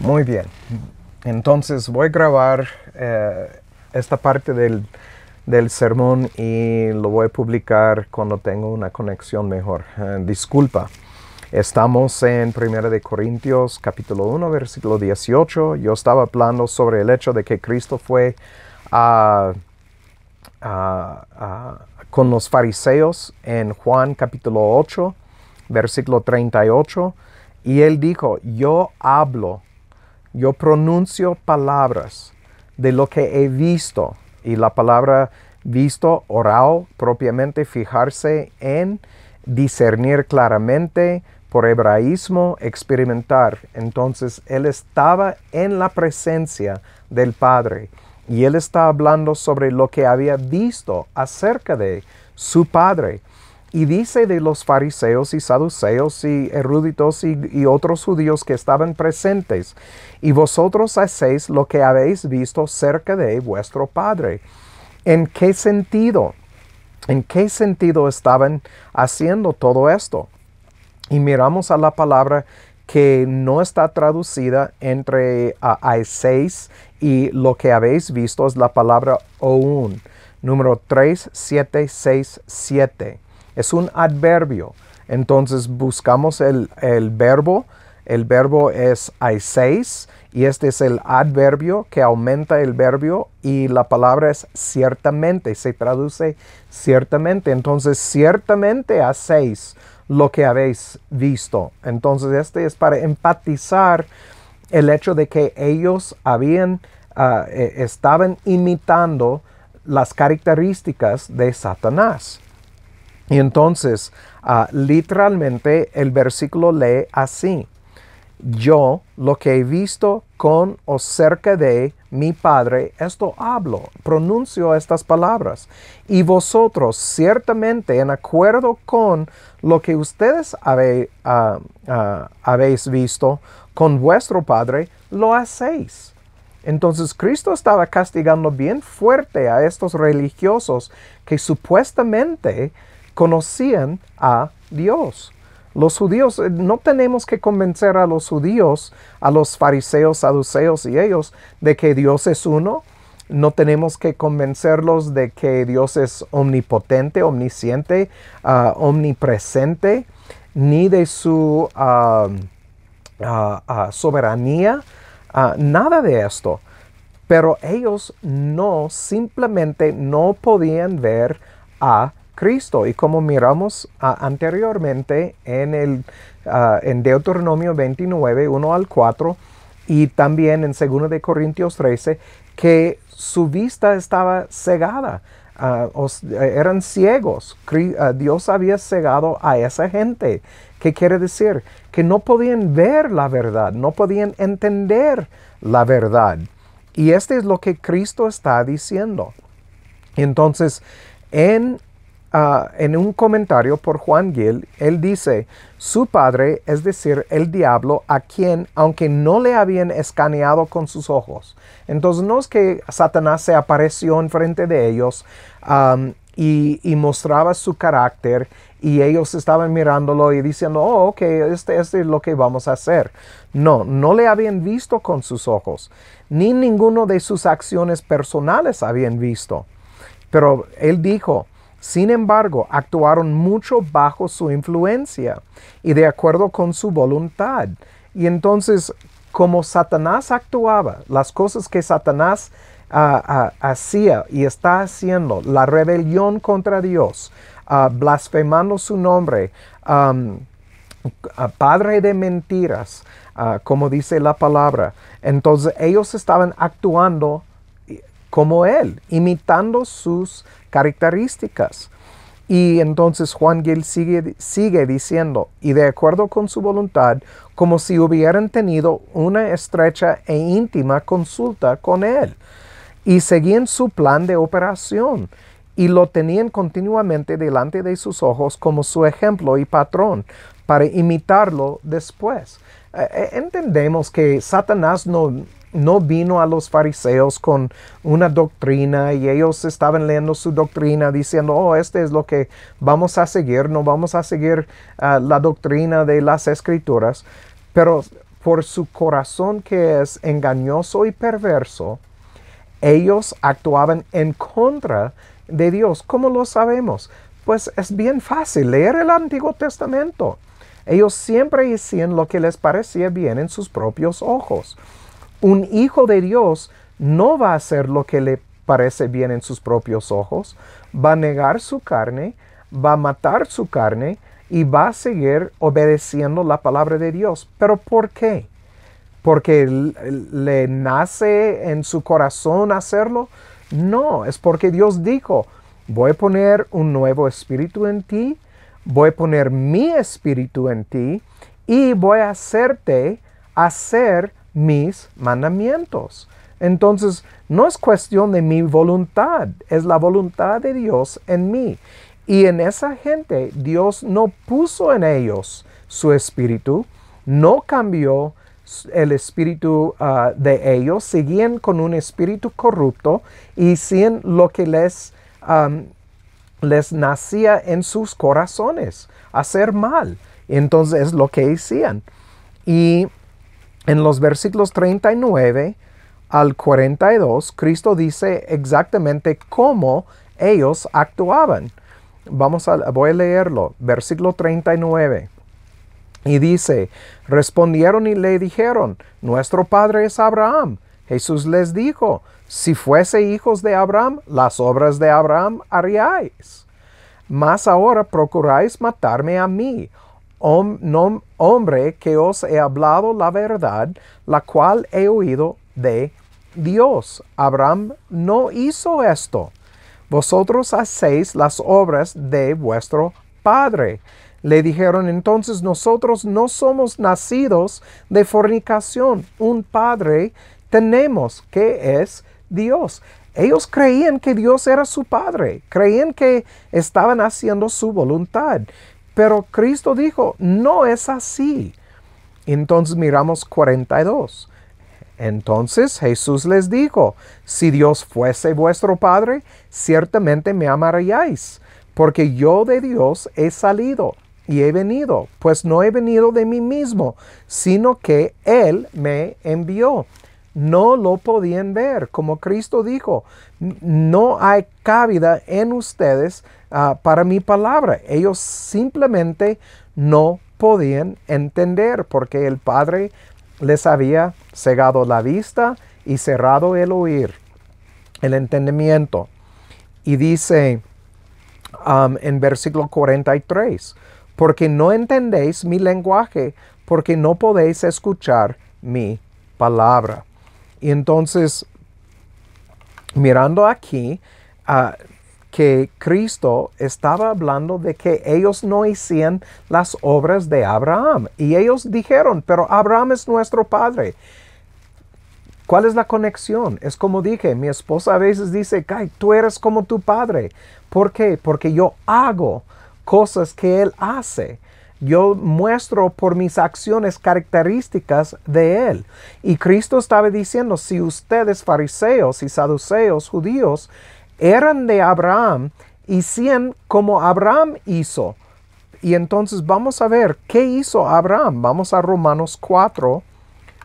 Muy bien. Entonces voy a grabar eh, esta parte del, sermón y lo voy a publicar cuando tengo una conexión mejor. Eh, disculpa. Estamos en 1 de Corintios capítulo 1 versículo 18. Yo estaba hablando sobre el hecho de que Cristo fue con los fariseos en Juan capítulo 8 versículo 38 y él dijo, yo hablo yo pronuncio palabras de lo que he visto. Y la palabra visto, oral, propiamente fijarse en, discernir claramente, por hebraísmo, experimentar. Entonces él estaba en la presencia del Padre y él está hablando sobre lo que había visto acerca de su Padre. Y dice de los fariseos y saduceos y eruditos y, otros judíos que estaban presentes, y vosotros hacéis lo que habéis visto cerca de vuestro Padre. ¿En qué sentido? ¿En qué sentido estaban haciendo todo esto? Y miramos a la palabra que no está traducida entre a y lo que habéis visto es la palabra oún, número 3767 es un adverbio. Entonces buscamos el, el verbo. El verbo es hay seis y este es el adverbio que aumenta el verbo y la palabra es ciertamente, se traduce ciertamente. Entonces ciertamente hacéis lo que habéis visto. Entonces este es para empatizar el hecho de que ellos habían, ah, e, estaban imitando las características de Satanás. Y entonces, ah, literalmente el versículo lee así, yo lo que he visto con o cerca de mi Padre, esto hablo, pronuncio estas palabras. Y vosotros ciertamente en acuerdo con lo que ustedes ah, ah, habéis visto con vuestro Padre, lo hacéis. Entonces Cristo estaba castigando bien fuerte a estos religiosos que supuestamente conocían a Dios. Los judíos, eh, no tenemos que convencer a los judíos, a los fariseos, saduceos y ellos, de que Dios es uno. No tenemos que convencerlos de que Dios es omnipotente, omnisciente, ah, omnipresente, ni de su ah, ah, soberanía, nada de esto. Pero ellos no, simplemente no podían ver a Cristo. Y como miramos ah, anteriormente en, el, ah, en Deuteronomio 29, 1 al 4, y también en 2 de Corintios 13, que su vista estaba cegada. Ah, eh, eran ciegos. Dios había cegado a esa gente. ¿Qué quiere decir? Que no podían ver la verdad, no podían entender la verdad. Y este es lo que Cristo está diciendo. Entonces, en Ah, en un comentario por Juan Gil, él dice, su padre, es decir, el diablo, a quien, aunque no le habían escaneado con sus ojos. Entonces no es que Satanás se apareció enfrente de ellos y, mostraba su carácter y ellos estaban mirándolo y diciendo, oh, ok, este, este, es lo que vamos a hacer. No, no le habían visto con sus ojos, ni ninguno de sus acciones personales habían visto. Pero él dijo, sin embargo, actuaron mucho bajo su influencia y de acuerdo con su voluntad. Y entonces, como Satanás actuaba, las cosas que Satanás ah, ah, hacía y está haciendo, la rebelión contra Dios, ah, blasfemando su nombre, padre de mentiras, como dice la palabra, entonces ellos estaban actuando como Él, imitando sus características. Y entonces Juan Gil sigue, sigue diciendo, y de acuerdo con su voluntad, como si hubieran tenido una estrecha e íntima consulta con Él. Y seguían su plan de operación y lo tenían continuamente delante de sus ojos como su ejemplo y patrón para imitarlo después. E, e, entendemos que Satanás no, no vino a los fariseos con una doctrina y ellos estaban leyendo su doctrina diciendo, oh, este es lo que vamos a seguir, no vamos a seguir ah, la doctrina de las escrituras, pero por su corazón que es engañoso y perverso, ellos actuaban en contra de Dios. ¿Cómo lo sabemos? Pues es bien fácil leer el Antiguo Testamento. Ellos siempre hicieron lo que les parecía bien en sus propios ojos. Un hijo de Dios no va a hacer lo que le parece bien en sus propios ojos, va a negar su carne, va a matar su carne y va a seguir obedeciendo la palabra de Dios. ¿Pero por qué? ¿Porque le nace en su corazón hacerlo? No, es porque Dios dijo, voy a poner un nuevo espíritu en ti, voy a poner mi espíritu en ti y voy a hacerte hacer mis mandamientos. Entonces, no es cuestión de mi voluntad, es la voluntad de Dios en mí. Y en esa gente Dios no puso en ellos su espíritu, no cambió el espíritu ah, de ellos, seguían con un espíritu corrupto y sin lo que les, les nacía en sus corazones, hacer mal. Entonces lo que hacían. Y en los versículos 39 al 42, Cristo dice exactamente cómo ellos actuaban. Vamos a, voy a leerlo, versículo 39. Y dice, respondieron y le dijeron, nuestro padre es Abraham. Jesús les dijo, si fuese hijos de Abraham, las obras de Abraham haríais. Mas ahora procuráis matarme a mí, hombre que os he hablado la verdad, la cual he oído de Dios. Abraham no hizo esto. Vosotros hacéis las obras de vuestro Padre. Le dijeron entonces, nosotros no somos nacidos de fornicación, un Padre tenemos que es Dios. Ellos creían que Dios era su Padre, creían que estaban haciendo su voluntad, pero Cristo dijo, no es así. Entonces miramos 42. Entonces Jesús les dijo, si Dios fuese vuestro Padre, ciertamente me amaríais, porque yo de Dios he salido y he venido, pues no he venido de mí mismo, sino que Él me envió. No lo podían ver, como Cristo dijo, no hay cabida en ustedes Ah, para mi palabra. Ellos simplemente no podían entender porque el Padre les había cegado la vista y cerrado el oír, el entendimiento. Y dice um, en versículo 43, porque no entendéis mi lenguaje, porque no podéis escuchar mi palabra. Y entonces, mirando aquí, ah, que Cristo estaba hablando de que ellos no hacían las obras de Abraham. Y ellos dijeron, pero Abraham es nuestro padre. ¿Cuál es la conexión? Es como dije, mi esposa a veces dice, Kai, tú eres como tu padre. ¿Por qué? Porque yo hago cosas que él hace. Yo muestro por mis acciones características de él. Y Cristo estaba diciendo, si ustedes fariseos y saduceos, judíos, eran de Abraham, y hicieron como Abraham hizo. Y entonces vamos a ver qué hizo Abraham. Vamos a Romanos 4,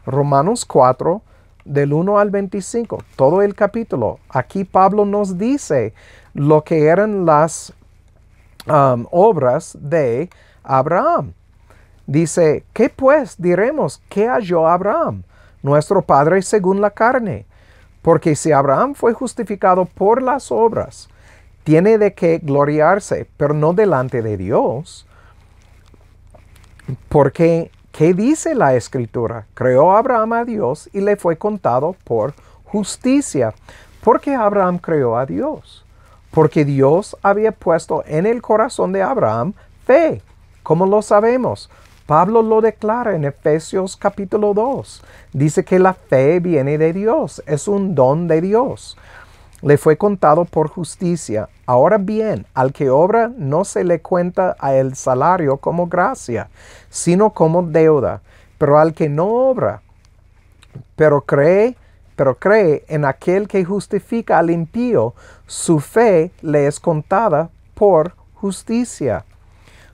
Romanos 4, del 1 al 25, todo el capítulo. Aquí Pablo nos dice lo que eran las um, obras de Abraham. Dice, ¿qué pues diremos? ¿Qué halló Abraham, nuestro padre según la carne? Porque si Abraham fue justificado por las obras, tiene de qué gloriarse, pero no delante de Dios. Porque, ¿qué dice la escritura? Creó Abraham a Dios y le fue contado por justicia. ¿Por qué Abraham creó a Dios? Porque Dios había puesto en el corazón de Abraham fe. ¿Cómo lo sabemos? Pablo lo declara en Efesios capítulo 2. Dice que la fe viene de Dios, es un don de Dios. Le fue contado por justicia. Ahora bien, al que obra no se le cuenta el salario como gracia, sino como deuda. Pero al que no obra, pero cree, pero cree en aquel que justifica al impío, su fe le es contada por justicia.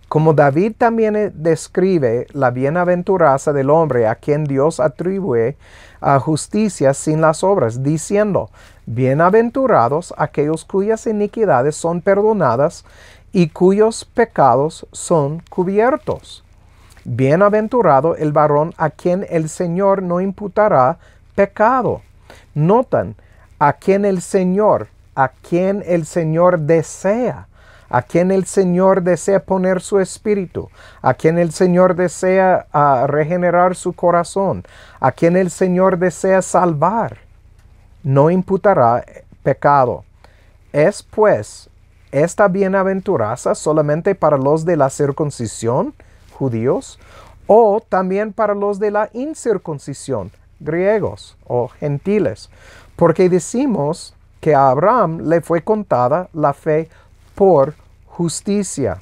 Como David también eh, describe la bienaventuraza del hombre a quien Dios atribuye a justicia sin las obras, diciendo, bienaventurados aquellos cuyas iniquidades son perdonadas y cuyos pecados son cubiertos. Bienaventurado el varón a quien el Señor no imputará pecado. Notan, a quien el Señor, a quien el Señor desea a quien el Señor desea poner su espíritu, a quien el Señor desea ah, regenerar su corazón, a quien el Señor desea salvar, no imputará eh, pecado. Es pues esta bienaventuraza solamente para los de la circuncisión, judíos, o también para los de la incircuncisión, griegos o gentiles, porque decimos que a Abraham le fue contada la fe por justicia.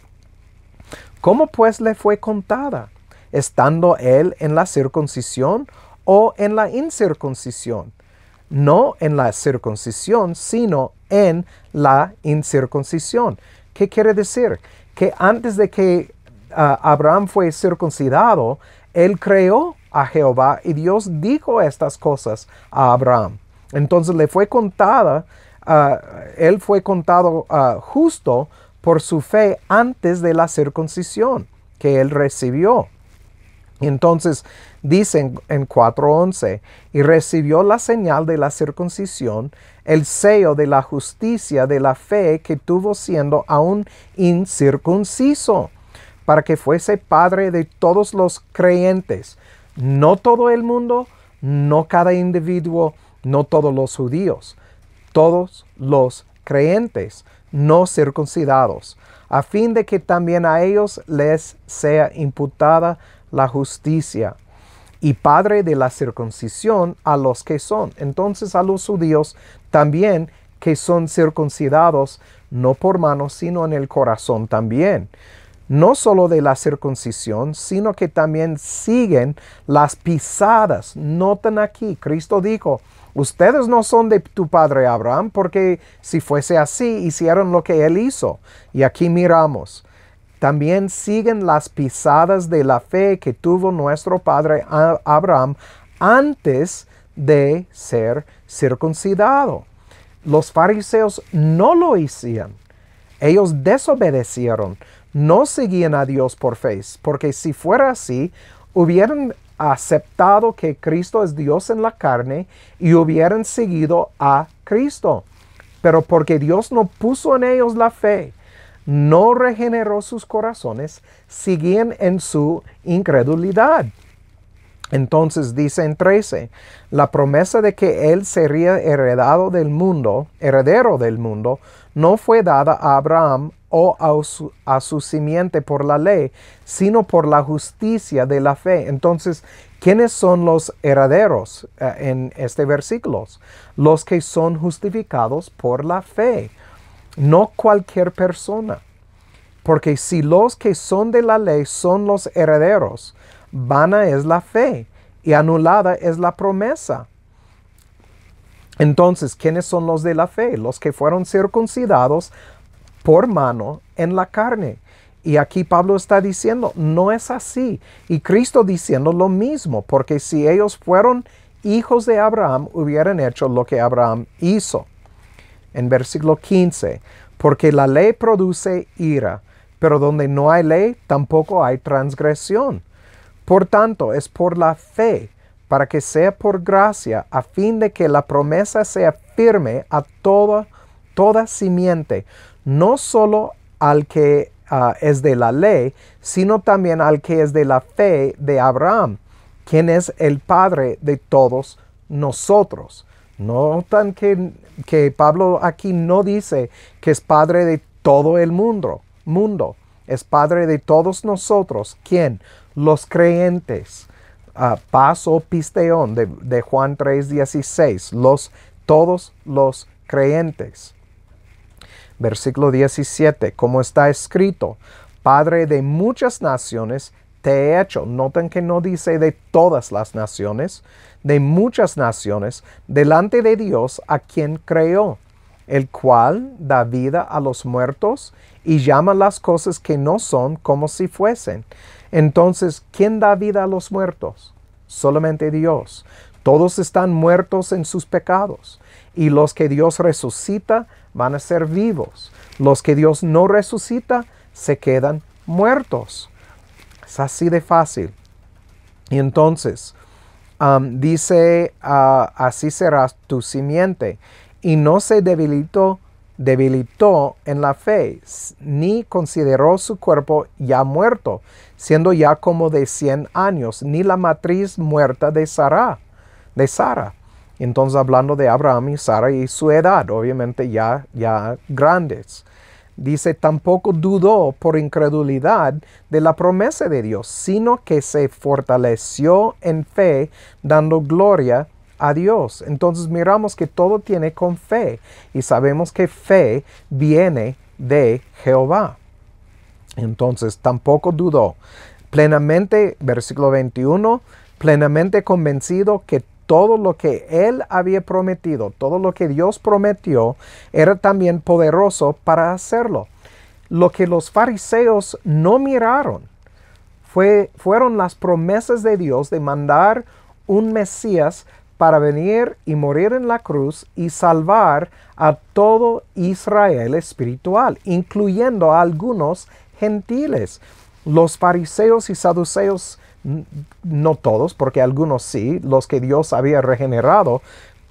¿Cómo pues le fue contada? ¿Estando él en la circuncisión o en la incircuncisión? No en la circuncisión, sino en la incircuncisión. ¿Qué quiere decir? Que antes de que ah, Abraham fue circuncidado, él creó a Jehová y Dios dijo estas cosas a Abraham. Entonces le fue contada Ah, él fue contado ah, justo por su fe antes de la circuncisión que él recibió. Entonces dicen en 4.11, y recibió la señal de la circuncisión, el sello de la justicia de la fe que tuvo siendo aún incircunciso, para que fuese padre de todos los creyentes, no todo el mundo, no cada individuo, no todos los judíos, todos los creyentes no circuncidados, a fin de que también a ellos les sea imputada la justicia y padre de la circuncisión a los que son. Entonces a los judíos también que son circuncidados, no por manos, sino en el corazón también. No solo de la circuncisión, sino que también siguen las pisadas. Noten aquí, Cristo dijo, Ustedes no son de tu padre Abraham, porque si fuese así, hicieron lo que él hizo. Y aquí miramos. También siguen las pisadas de la fe que tuvo nuestro padre Abraham antes de ser circuncidado. Los fariseos no lo hicieron. Ellos desobedecieron, no seguían a Dios por fe, porque si fuera así, hubieran aceptado que Cristo es Dios en la carne y hubieran seguido a Cristo. Pero porque Dios no puso en ellos la fe, no regeneró sus corazones, siguen en su incredulidad. Entonces dice en 13, la promesa de que él sería heredado del mundo, heredero del mundo, no fue dada a Abraham o a su, simiente por la ley, sino por la justicia de la fe. Entonces, ¿quiénes son los herederos eh, en este versículo? Los que son justificados por la fe, no cualquier persona. Porque si los que son de la ley son los herederos, vana es la fe y anulada es la promesa. Entonces, ¿quiénes son los de la fe? Los que fueron circuncidados por mano en la carne. Y aquí Pablo está diciendo, no es así. Y Cristo diciendo lo mismo, porque si ellos fueron hijos de Abraham, hubieran hecho lo que Abraham hizo. En versículo 15, porque la ley produce ira, pero donde no hay ley, tampoco hay transgresión. Por tanto, es por la fe, para que sea por gracia, a fin de que la promesa sea firme a toda, toda simiente, no solo al que ah, es de la ley, sino también al que es de la fe de Abraham, quien es el Padre de todos nosotros. Notan que, que Pablo aquí no dice que es Padre de todo el mundo, mundo es Padre de todos nosotros, ¿quién? Los creyentes. Ah, Paso oh pisteón de, Juan 3:16, los, todos los creyentes. Versículo 17, como está escrito, Padre de muchas naciones te he hecho. Noten que no dice de todas las naciones, de muchas naciones, delante de Dios a quien creó el cual da vida a los muertos y llama las cosas que no son como si fuesen. Entonces, ¿quién da vida a los muertos? Solamente Dios. Todos están muertos en sus pecados, y los que Dios resucita van a ser vivos. Los que Dios no resucita se quedan muertos. Es así de fácil. Y entonces, dice, ah, así será tu simiente y no se debilitó, debilitó en la fe, ni consideró su cuerpo ya muerto, siendo ya como de 100 años, ni la matriz muerta de Sara, de Sara. Entonces hablando de Abraham y Sara y su edad, obviamente ya, ya grandes. Dice, tampoco dudó por incredulidad de la promesa de Dios, sino que se fortaleció en fe, dando gloria a Dios. Entonces miramos que todo tiene con fe y sabemos que fe viene de Jehová. Entonces tampoco dudó. Plenamente, versículo 21, plenamente convencido que todo lo que él había prometido, todo lo que Dios prometió, era también poderoso para hacerlo. Lo que los fariseos no miraron fue, fueron las promesas de Dios de mandar un Mesías para venir y morir en la cruz y salvar a todo Israel espiritual, incluyendo a algunos gentiles. Los fariseos y saduceos, no todos, porque algunos sí, los que Dios había regenerado,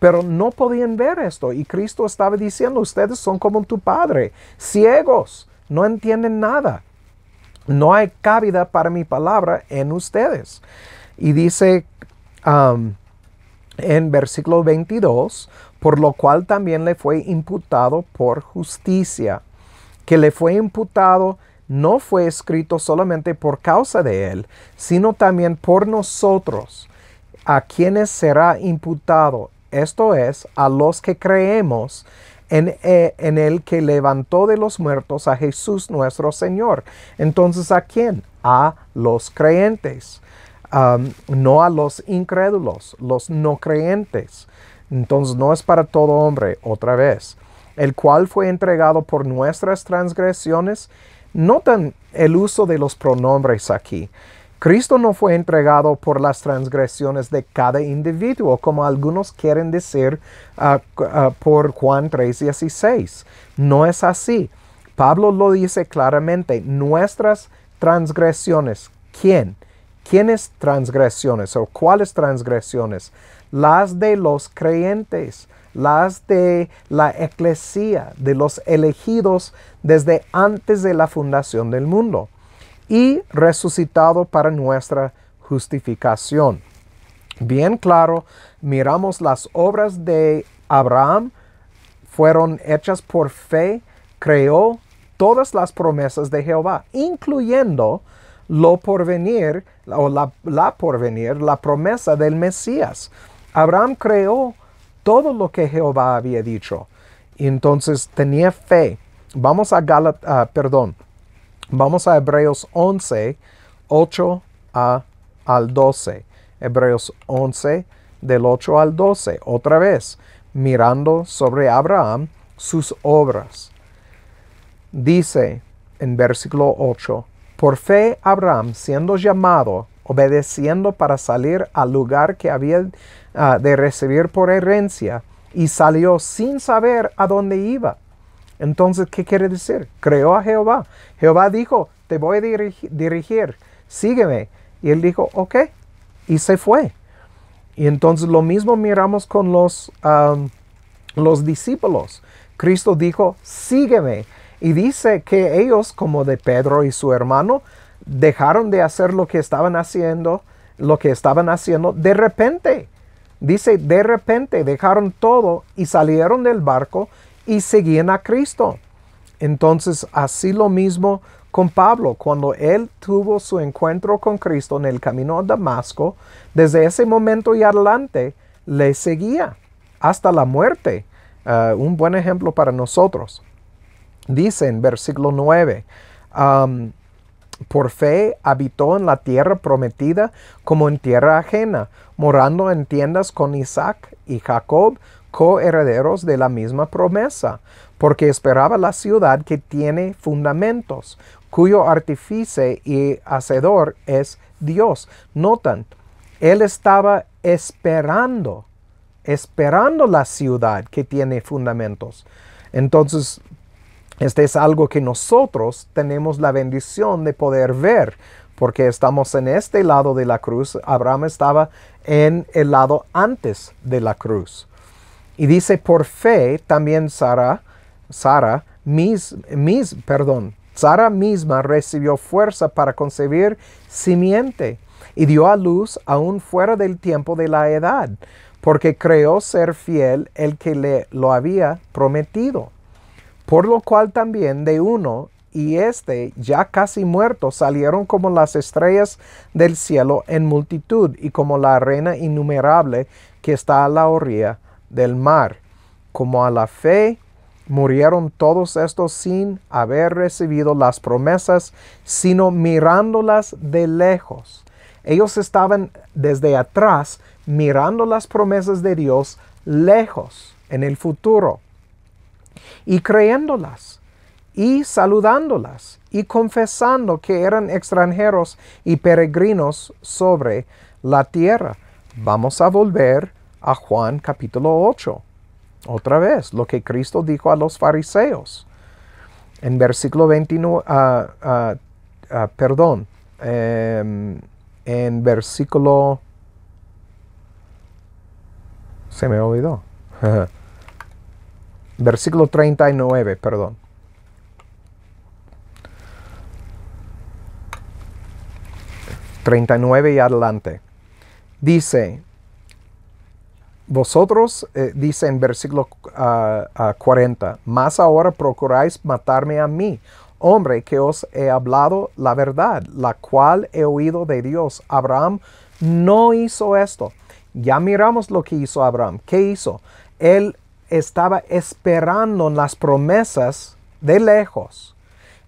pero no podían ver esto. Y Cristo estaba diciendo, ustedes son como tu Padre, ciegos, no entienden nada. No hay cabida para mi palabra en ustedes. Y dice, um, en versículo 22, por lo cual también le fue imputado por justicia, que le fue imputado no fue escrito solamente por causa de él, sino también por nosotros, a quienes será imputado, esto es, a los que creemos en, eh, en el que levantó de los muertos a Jesús nuestro Señor. Entonces, ¿a quién? A los creyentes. Um, no a los incrédulos, los no creyentes. Entonces no es para todo hombre, otra vez, el cual fue entregado por nuestras transgresiones. Notan el uso de los pronombres aquí. Cristo no fue entregado por las transgresiones de cada individuo, como algunos quieren decir ah, ah, por Juan 3:16. No es así. Pablo lo dice claramente, nuestras transgresiones. ¿Quién? ¿Quiénes transgresiones o cuáles transgresiones? Las de los creyentes, las de la eclesía, de los elegidos desde antes de la fundación del mundo y resucitado para nuestra justificación. Bien claro, miramos las obras de Abraham, fueron hechas por fe, creó todas las promesas de Jehová, incluyendo lo porvenir o la, porvenir, la promesa del Mesías. Abraham creó todo lo que Jehová había dicho. Y entonces tenía fe. Vamos a Galat, ah, perdón, vamos a Hebreos 11, 8 al 12. Hebreos 11, del 8 al 12. Otra vez, mirando sobre Abraham sus obras. Dice en versículo 8, por fe, Abraham, siendo llamado, obedeciendo para salir al lugar que había ah, de recibir por herencia, y salió sin saber a dónde iba. Entonces, ¿qué quiere decir? Creó a Jehová. Jehová dijo, te voy a dirigir, sígueme. Y él dijo, ok, y se fue. Y entonces lo mismo miramos con los, ah, los discípulos. Cristo dijo, sígueme. Y dice que ellos, como de Pedro y su hermano, dejaron de hacer lo que estaban haciendo, lo que estaban haciendo de repente. Dice, de repente dejaron todo y salieron del barco y seguían a Cristo. Entonces, así lo mismo con Pablo, cuando él tuvo su encuentro con Cristo en el camino a Damasco, desde ese momento y adelante le seguía hasta la muerte. Ah, un buen ejemplo para nosotros. Dice en versículo 9, por fe habitó en la tierra prometida como en tierra ajena, morando en tiendas con Isaac y Jacob, coherederos de la misma promesa, porque esperaba la ciudad que tiene fundamentos, cuyo artífice y hacedor es Dios. Notan, él estaba esperando, esperando la ciudad que tiene fundamentos. Entonces, este es algo que nosotros tenemos la bendición de poder ver, porque estamos en este lado de la cruz. Abraham estaba en el lado antes de la cruz. Y dice, por fe también Sara, Sara, mis, perdón, Sara misma recibió fuerza para concebir simiente y dio a luz aún fuera del tiempo de la edad, porque creó ser fiel el que le lo había prometido. Por lo cual también de uno y este, ya casi muerto, salieron como las estrellas del cielo en multitud y como la arena innumerable que está a la orilla del mar. Como a la fe murieron todos estos sin haber recibido las promesas, sino mirándolas de lejos. Ellos estaban desde atrás mirando las promesas de Dios lejos, en el futuro y creyéndolas y saludándolas y confesando que eran extranjeros y peregrinos sobre la tierra. Vamos a volver a Juan capítulo 8. Otra vez, lo que Cristo dijo a los fariseos. En versículo 29, ah, ah, ah, perdón, em, en versículo... Se me olvidó. versículo 39, perdón. ...39 y adelante... ...dice... ...vosotros... Eh, ...dice en versículo 40... Ah, ...más ahora procuráis matarme a mí... ...hombre que os he hablado la verdad... ...la cual he oído de Dios... ...Abraham no hizo esto... ...ya miramos lo que hizo Abraham... ...¿qué hizo? Él estaba esperando las promesas de lejos.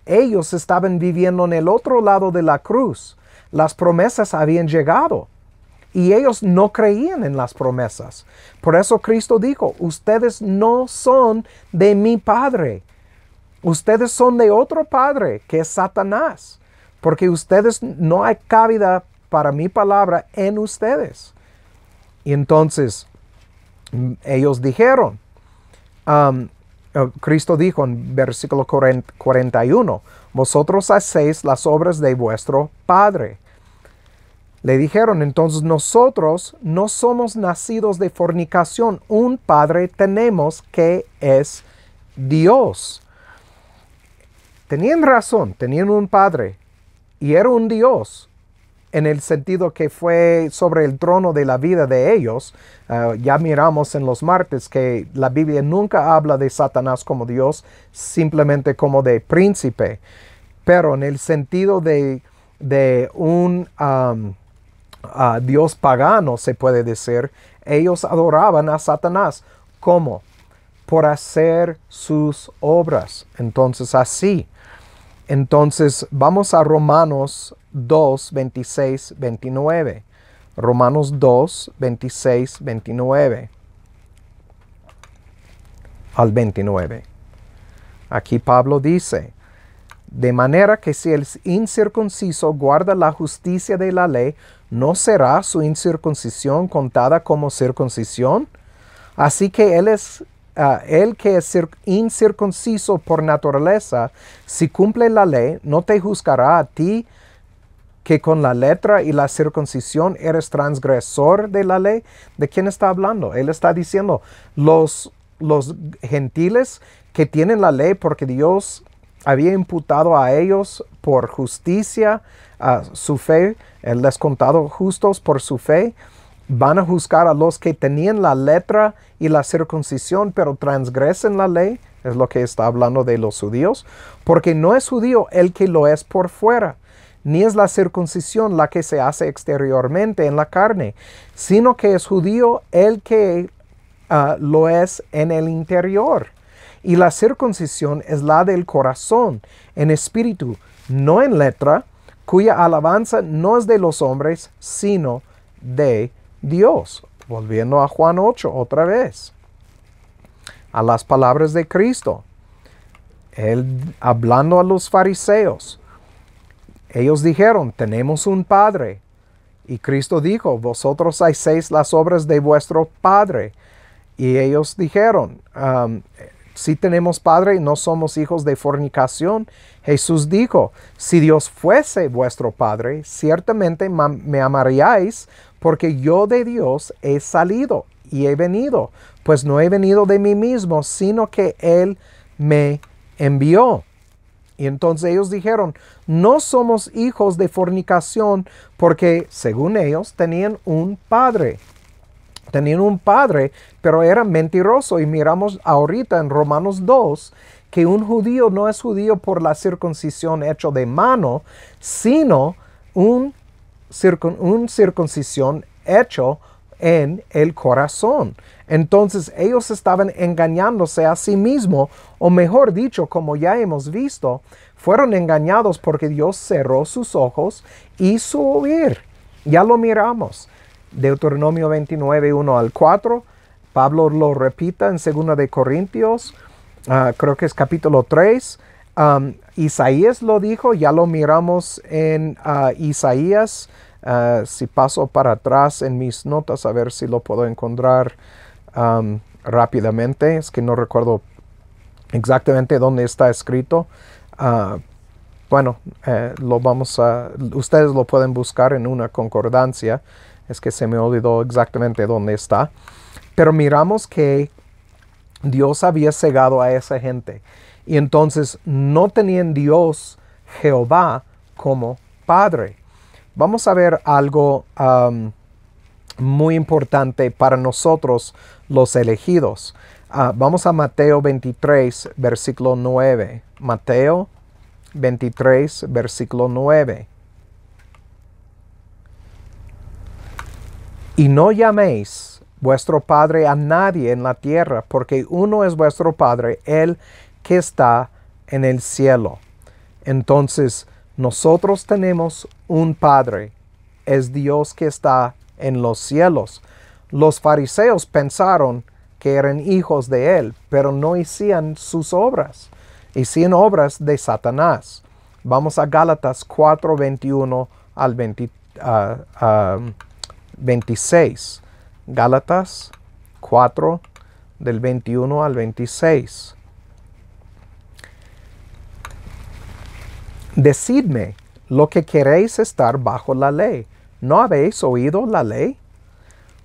Ellos estaban viviendo en el otro lado de la cruz. Las promesas habían llegado y ellos no creían en las promesas. Por eso Cristo dijo, ustedes no son de mi Padre. Ustedes son de otro Padre, que es Satanás, porque ustedes no hay cabida para mi palabra en ustedes. Y entonces mm, ellos dijeron, eh, Cristo dijo en versículo 41, vosotros hacéis las obras de vuestro Padre. Le dijeron entonces, nosotros no somos nacidos de fornicación, un Padre tenemos que es Dios. Tenían razón, tenían un Padre y era un Dios en el sentido que fue sobre el trono de la vida de ellos. Ah, ya miramos en los martes que la Biblia nunca habla de Satanás como Dios, simplemente como de príncipe, pero en el sentido de, un ah, Dios pagano, se puede decir, ellos adoraban a Satanás. como Por hacer sus obras. Entonces así entonces vamos a Romanos 2, 26, 29. Romanos 2, 26, 29 al 29. Aquí Pablo dice, de manera que si el incircunciso guarda la justicia de la ley, ¿no será su incircuncisión contada como circuncisión? Así que él es el que es incircunciso por naturaleza, si cumple la ley, no te juzgará a ti que con la letra y la circuncisión eres transgresor de la ley. ¿De quién está hablando? Él está diciendo, los, los gentiles que tienen la ley porque Dios había imputado a ellos por justicia su fe, Él les contado justos por su fe van a juzgar a los que tenían la letra y la circuncisión, pero transgresen la ley, es lo que está hablando de los judíos, porque no es judío el que lo es por fuera, ni es la circuncisión la que se hace exteriormente en la carne, sino que es judío el que ah, lo es en el interior. Y la circuncisión es la del corazón, en espíritu, no en letra, cuya alabanza no es de los hombres, sino de Dios. Volviendo a Juan 8 otra vez. A las palabras de Cristo. Él hablando a los fariseos. Ellos dijeron, tenemos un Padre. Y Cristo dijo, vosotros hacéis las obras de vuestro Padre. Y ellos dijeron, si tenemos Padre y no somos hijos de fornicación. Jesús dijo, si Dios fuese vuestro Padre, ciertamente me amaríais porque yo de Dios he salido y he venido, pues no he venido de mí mismo, sino que Él me envió. Y entonces ellos dijeron, no somos hijos de fornicación, porque según ellos tenían un padre. Tenían un padre, pero era mentiroso. Y miramos ahorita en Romanos 2 que un judío no es judío por la circuncisión hecho de mano, sino un un circuncisión hecho en el corazón. Entonces ellos estaban engañándose a sí mismo o mejor dicho, como ya hemos visto, fueron engañados porque Dios cerró sus ojos y su oír. Ya lo miramos. Deuteronomio 29, 1 al 4. Pablo lo repita en 2 de Corintios, ah, creo que es capítulo 3. Isaías lo dijo, ya lo miramos en ah, Isaías. Ah, si paso para atrás en mis notas a ver si lo puedo encontrar rápidamente. Es que no recuerdo exactamente dónde está escrito. Ah, bueno, eh, lo vamos a, ustedes lo pueden buscar en una concordancia. Es que se me olvidó exactamente dónde está. Pero miramos que Dios había cegado a esa gente. Y entonces no tenían Dios, Jehová, como Padre. Vamos a ver algo muy importante para nosotros los elegidos. Ah, vamos a Mateo 23, versículo 9. Mateo 23, versículo 9. Y no llaméis vuestro Padre a nadie en la tierra, porque uno es vuestro Padre, Él que está en el cielo. Entonces, nosotros tenemos un Padre, es Dios que está en los cielos. Los fariseos pensaron que eran hijos de Él, pero no hicían sus obras, Hicieron obras de Satanás. Vamos a Gálatas 4, 21 al 26. Ah, ah, Gálatas 4, del 21 al 26. Decidme lo que queréis estar bajo la ley. ¿No habéis oído la ley?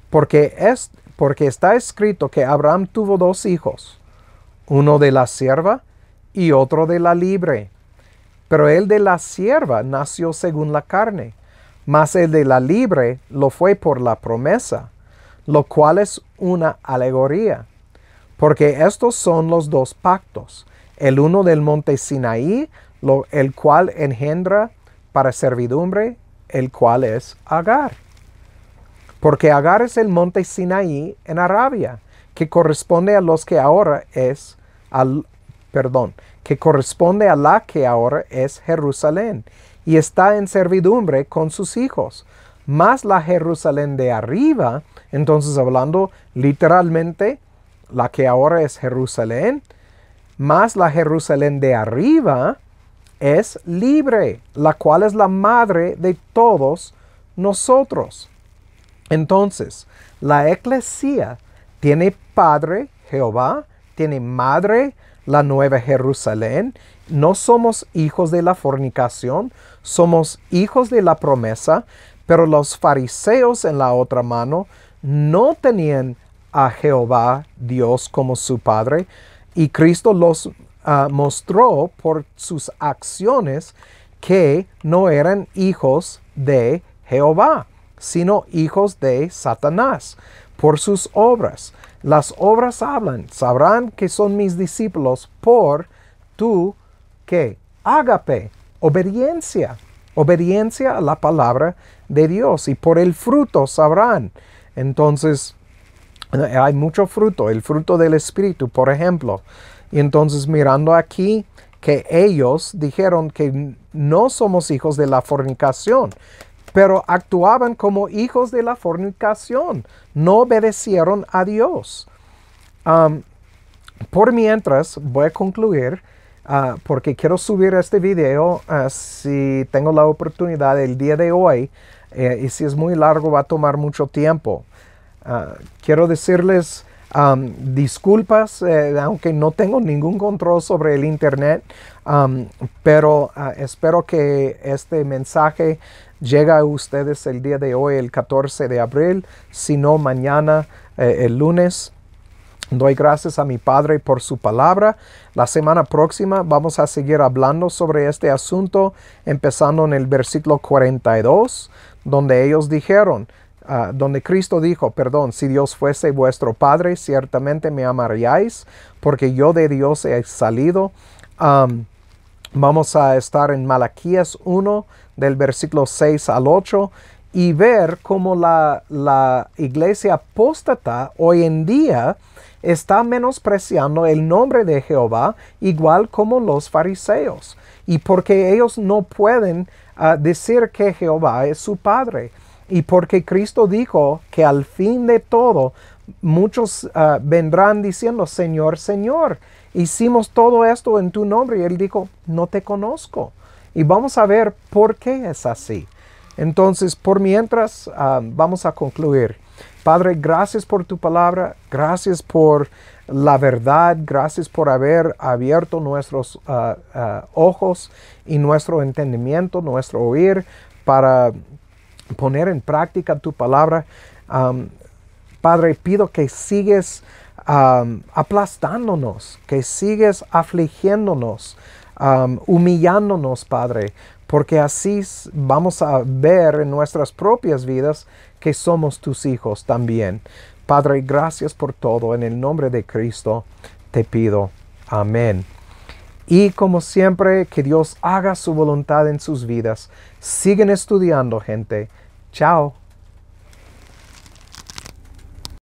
Porque, es, porque está escrito que Abraham tuvo dos hijos, uno de la sierva y otro de la libre. Pero el de la sierva nació según la carne, mas el de la libre lo fue por la promesa, lo cual es una alegoría. Porque estos son los dos pactos, el uno del monte Sinaí el cual engendra para servidumbre, el cual es Agar. Porque Agar es el monte Sinaí en Arabia, que corresponde a los que ahora es, al, perdón, que corresponde a la que ahora es Jerusalén, y está en servidumbre con sus hijos. Más la Jerusalén de arriba, entonces hablando literalmente, la que ahora es Jerusalén, más la Jerusalén de arriba, es libre, la cual es la madre de todos nosotros. Entonces, la eclesía tiene padre, Jehová, tiene madre, la nueva Jerusalén. No somos hijos de la fornicación, somos hijos de la promesa, pero los fariseos en la otra mano no tenían a Jehová Dios como su Padre, y Cristo los Ah, mostró por sus acciones que no eran hijos de Jehová, sino hijos de Satanás, por sus obras. Las obras hablan, sabrán que son mis discípulos por tu que ágape, obediencia, obediencia a la palabra de Dios y por el fruto sabrán. Entonces, eh, hay mucho fruto, el fruto del Espíritu, por ejemplo, y entonces mirando aquí que ellos dijeron que no somos hijos de la fornicación, pero actuaban como hijos de la fornicación, no obedecieron a Dios. por mientras voy a concluir ah, porque quiero subir este video ah, si tengo la oportunidad el día de hoy eh, y si es muy largo va a tomar mucho tiempo. Ah, quiero decirles disculpas, eh, aunque no tengo ningún control sobre el Internet, pero ah, espero que este mensaje llegue a ustedes el día de hoy, el 14 de abril, si no mañana, eh, el lunes. Doy gracias a mi Padre por su palabra. La semana próxima vamos a seguir hablando sobre este asunto, empezando en el versículo 42, donde ellos dijeron, Ah, donde Cristo dijo, perdón, si Dios fuese vuestro Padre, ciertamente me amaríais, porque yo de Dios he salido. vamos a estar en Malaquías 1, del versículo 6 al 8, y ver cómo la, iglesia apóstata hoy en día está menospreciando el nombre de Jehová, igual como los fariseos, y porque ellos no pueden ah, decir que Jehová es su Padre. Y porque Cristo dijo que al fin de todo muchos ah, vendrán diciendo, Señor, Señor, hicimos todo esto en tu nombre. Y él dijo, no te conozco. Y vamos a ver por qué es así. Entonces, por mientras, ah, vamos a concluir. Padre, gracias por tu palabra, gracias por la verdad, gracias por haber abierto nuestros ah, ojos y nuestro entendimiento, nuestro oír para poner en práctica tu palabra. Padre, pido que sigues aplastándonos, que sigues afligiéndonos, humillándonos, Padre, porque así vamos a ver en nuestras propias vidas que somos tus hijos también. Padre, gracias por todo. En el nombre de Cristo te pido. Amén. Y como siempre, que Dios haga su voluntad en sus vidas. Siguen estudiando, gente. Chao.